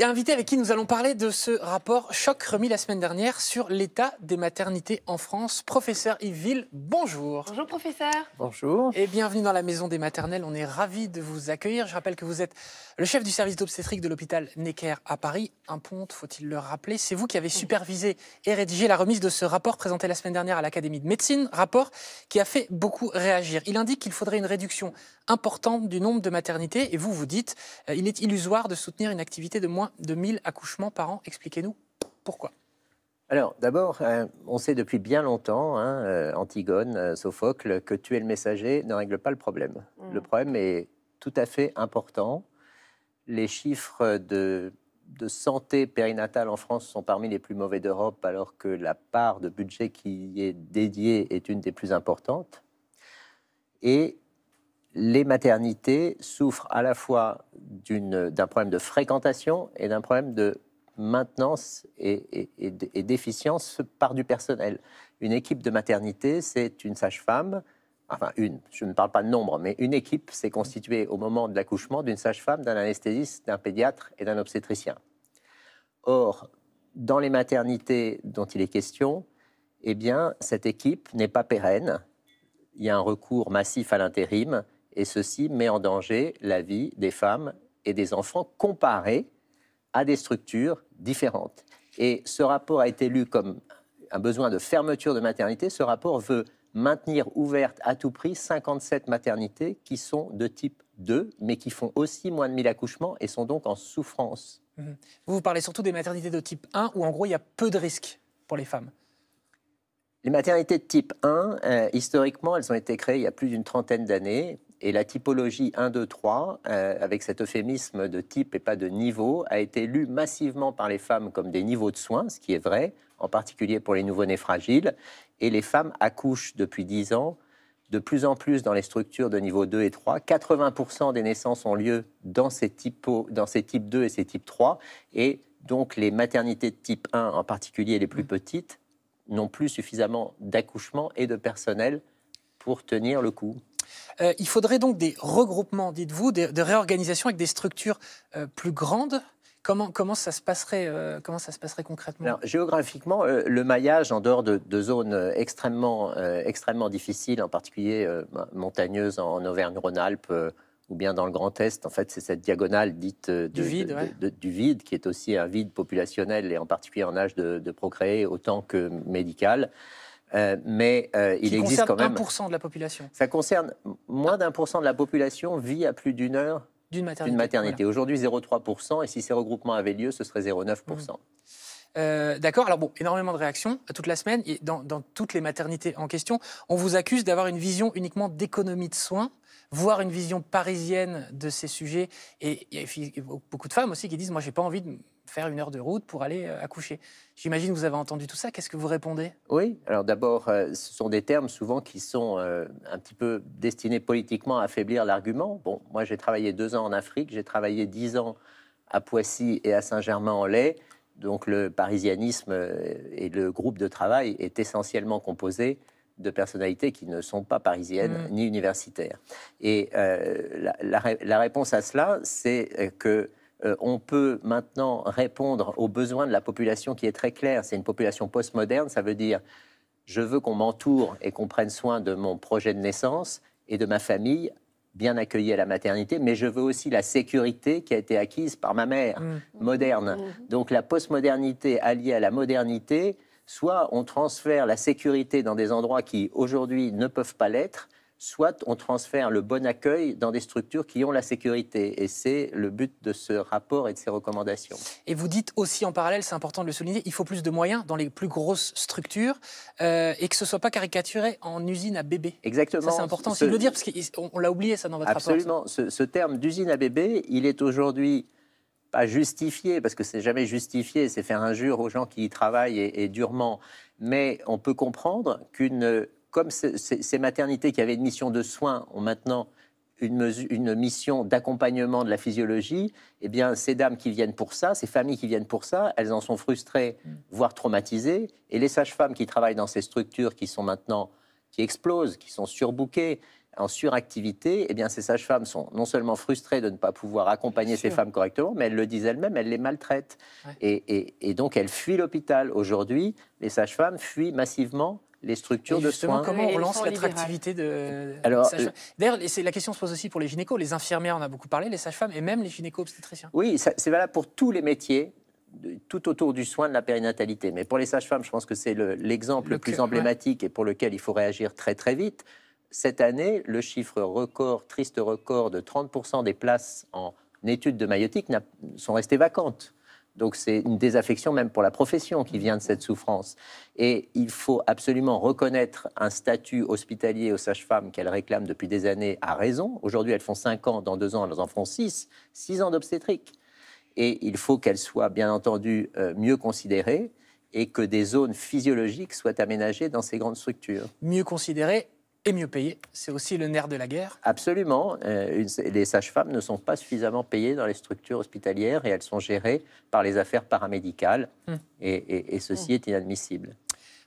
invité avec qui nous allons parler de ce rapport choc remis la semaine dernière sur l'état des maternités en France. Professeur Yves Ville, bonjour. Bonjour professeur. Bonjour. Et bienvenue dans la maison des maternelles. On est ravis de vous accueillir. Je rappelle que vous êtes le chef du service d'obstétrique de l'hôpital Necker à Paris. Un ponte, faut-il le rappeler. C'est vous qui avez supervisé et rédigé la remise de ce rapport présenté la semaine dernière à l'Académie de médecine. Rapport qui a fait beaucoup réagir. Il indique qu'il faudrait une réduction importante du nombre de maternités et vous vous dites, euh, il est illusoire de soutenir une activité de moins de 1000 accouchements par an. Expliquez-nous pourquoi. Alors, d'abord, euh, on sait depuis bien longtemps, hein, euh, Antigone, euh, Sophocle, que tuer le messager ne règle pas le problème. Hmm. Le problème est tout à fait important. Les chiffres de, de santé périnatale en France sont parmi les plus mauvais d'Europe, alors que la part de budget qui est dédiée est une des plus importantes. Et les maternités souffrent à la fois d'un problème de fréquentation et d'un problème de maintenance et, et, d'efficience par du personnel. Une équipe de maternité, c'est une sage-femme, enfin une, je ne parle pas de nombre, mais une équipe s'est constituée au moment de l'accouchement d'une sage-femme, d'un anesthésiste, d'un pédiatre et d'un obstétricien. Or, dans les maternités dont il est question, eh bien, cette équipe n'est pas pérenne. Il y a un recours massif à l'intérim et ceci met en danger la vie des femmes et des enfants comparés à des structures différentes. Et ce rapport a été lu comme un besoin de fermeture de maternité. Ce rapport veut maintenir ouvertes à tout prix 57 maternités qui sont de type 2, mais qui font aussi moins de 1000 accouchements et sont donc en souffrance. Mmh. Vous, vous parlez surtout des maternités de type 1, où en gros il y a peu de risques pour les femmes. Les maternités de type 1, euh, historiquement, elles ont été créées il y a plus d'une trentaine d'années et la typologie 1, 2, 3, avec cet euphémisme de type et pas de niveau, a été lue massivement par les femmes comme des niveaux de soins, ce qui est vrai, en particulier pour les nouveau-nés fragiles. Et les femmes accouchent depuis 10 ans de plus en plus dans les structures de niveau 2 et 3. 80% des naissances ont lieu dans ces, dans ces types 2 et ces types 3. Et donc les maternités de type 1, en particulier les plus mmh. petites, n'ont plus suffisamment d'accouchement et de personnel pour tenir le coup. Euh, il faudrait donc des regroupements, dites-vous, des, de réorganisations avec des structures euh, plus grandes. Euh, comment, ça se passerait, concrètement Géographiquement, le maillage, en dehors de, zones extrêmement, difficiles, en particulier ben, montagneuses en, Auvergne-Rhône-Alpes ou bien dans le Grand Est, en fait, c'est cette diagonale dite du, vide, du, vide, qui est aussi un vide populationnel et en particulier en âge de, procréer autant que médical. Euh, mais euh, il existe quand même. concerne 1% de la population. Ça concerne moins d'un pour cent de la population vit à plus d'une heure d'une maternité. Aujourd'hui, 0,3%, et si ces regroupements avaient lieu, ce serait 0,9%. Mmh. Euh, d'accord, alors bon, énormément de réactions toute la semaine et dans, toutes les maternités en question. On vous accuse d'avoir une vision uniquement d'économie de soins, voire une vision parisienne de ces sujets. Et il y a beaucoup de femmes aussi qui disent Moi, j'ai pas envie de faire une heure de route pour aller euh, accoucher. J'imagine que vous avez entendu tout ça. Qu'est-ce que vous répondez Oui, alors d'abord, euh, ce sont des termes souvent qui sont euh, un petit peu destinés politiquement à affaiblir l'argument. Bon, moi j'ai travaillé deux ans en Afrique, j'ai travaillé dix ans à Poissy et à Saint-Germain-en-Laye. Donc le parisianisme et le groupe de travail est essentiellement composé de personnalités qui ne sont pas parisiennes mm. ni universitaires. Et la, la, réponse à cela, c'est que euh, on peut maintenant répondre aux besoins de la population qui est très claire. C'est une population postmoderne, ça veut dire je veux qu'on m'entoure et qu'on prenne soin de mon projet de naissance et de ma famille bien accueillie à la maternité, mais je veux aussi la sécurité qui a été acquise par ma mère, mmh. moderne. Mmh. Donc la postmodernité alliée à la modernité, soit on transfère la sécurité dans des endroits qui aujourd'hui ne peuvent pas l'être, soit on transfère le bon accueil dans des structures qui ont la sécurité. Et c'est le but de ce rapport et de ces recommandations. Et vous dites aussi en parallèle, c'est important de le souligner, il faut plus de moyens dans les plus grosses structures euh, et que ce ne soit pas caricaturé en usine à bébé. Exactement. c'est important de le dire parce qu'on l'a oublié ça dans votre rapport. Absolument. Ce, terme d'usine à bébé, il est aujourd'hui pas justifié, parce que c'est jamais justifié, c'est faire injure aux gens qui y travaillent et durement, mais on peut comprendre qu'une comme ces maternités qui avaient une mission de soins ont maintenant une, mission d'accompagnement de la physiologie, eh bien, ces dames qui viennent pour ça, ces familles qui viennent pour ça, elles en sont frustrées, mm. voire traumatisées. Et les sages-femmes qui travaillent dans ces structures qui sont maintenant, qui explosent, qui sont surbookées, en suractivité, eh bien, ces sages-femmes sont non seulement frustrées de ne pas pouvoir accompagner ces femmes correctement, mais elles le disent elles-mêmes, elles les maltraitent. Et, et donc, elles fuient l'hôpital. Aujourd'hui, les sages-femmes fuient massivement les structures de soins. Comment on lance l'attractivité de. Alors, euh, d'ailleurs, la question se pose aussi pour les gynécos. Les infirmières, on a beaucoup parlé, les sages-femmes et même les gynéco-obstétriciens. Oui, c'est valable pour tous les métiers, tout autour du soin de la périnatalité. Mais pour les sages-femmes, je pense que c'est l'exemple le, plus emblématique et pour lequel il faut réagir très très vite. Cette année, le chiffre record, triste record de 30% des places en études de maïotique sont restées vacantes. Donc c'est une désaffection même pour la profession qui vient de cette souffrance. Et il faut absolument reconnaître un statut hospitalier aux sages-femmes qu'elles réclament depuis des années à raison. Aujourd'hui, elles font 5 ans, dans 2 ans, elles en feront 6, 6 ans d'obstétrique. Et il faut qu'elles soient bien entendu euh, mieux considérées et que des zones physiologiques soient aménagées dans ces grandes structures. Mieux considérées et mieux payé. C'est aussi le nerf de la guerre. Absolument. Euh, les sages-femmes ne sont pas suffisamment payées dans les structures hospitalières et elles sont gérées par les affaires paramédicales. Hmm. Et, ceci hmm. est inadmissible.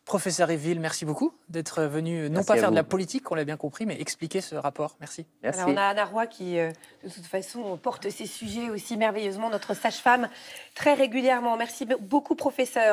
Professeur Eville, merci beaucoup d'être venu, non pas faire de la politique, on l'a bien compris, mais expliquer ce rapport. Merci. Alors, on a Anna Roy qui, euh, de toute façon, porte ces sujets aussi merveilleusement, notre sage-femme, très régulièrement. Merci beaucoup, professeur.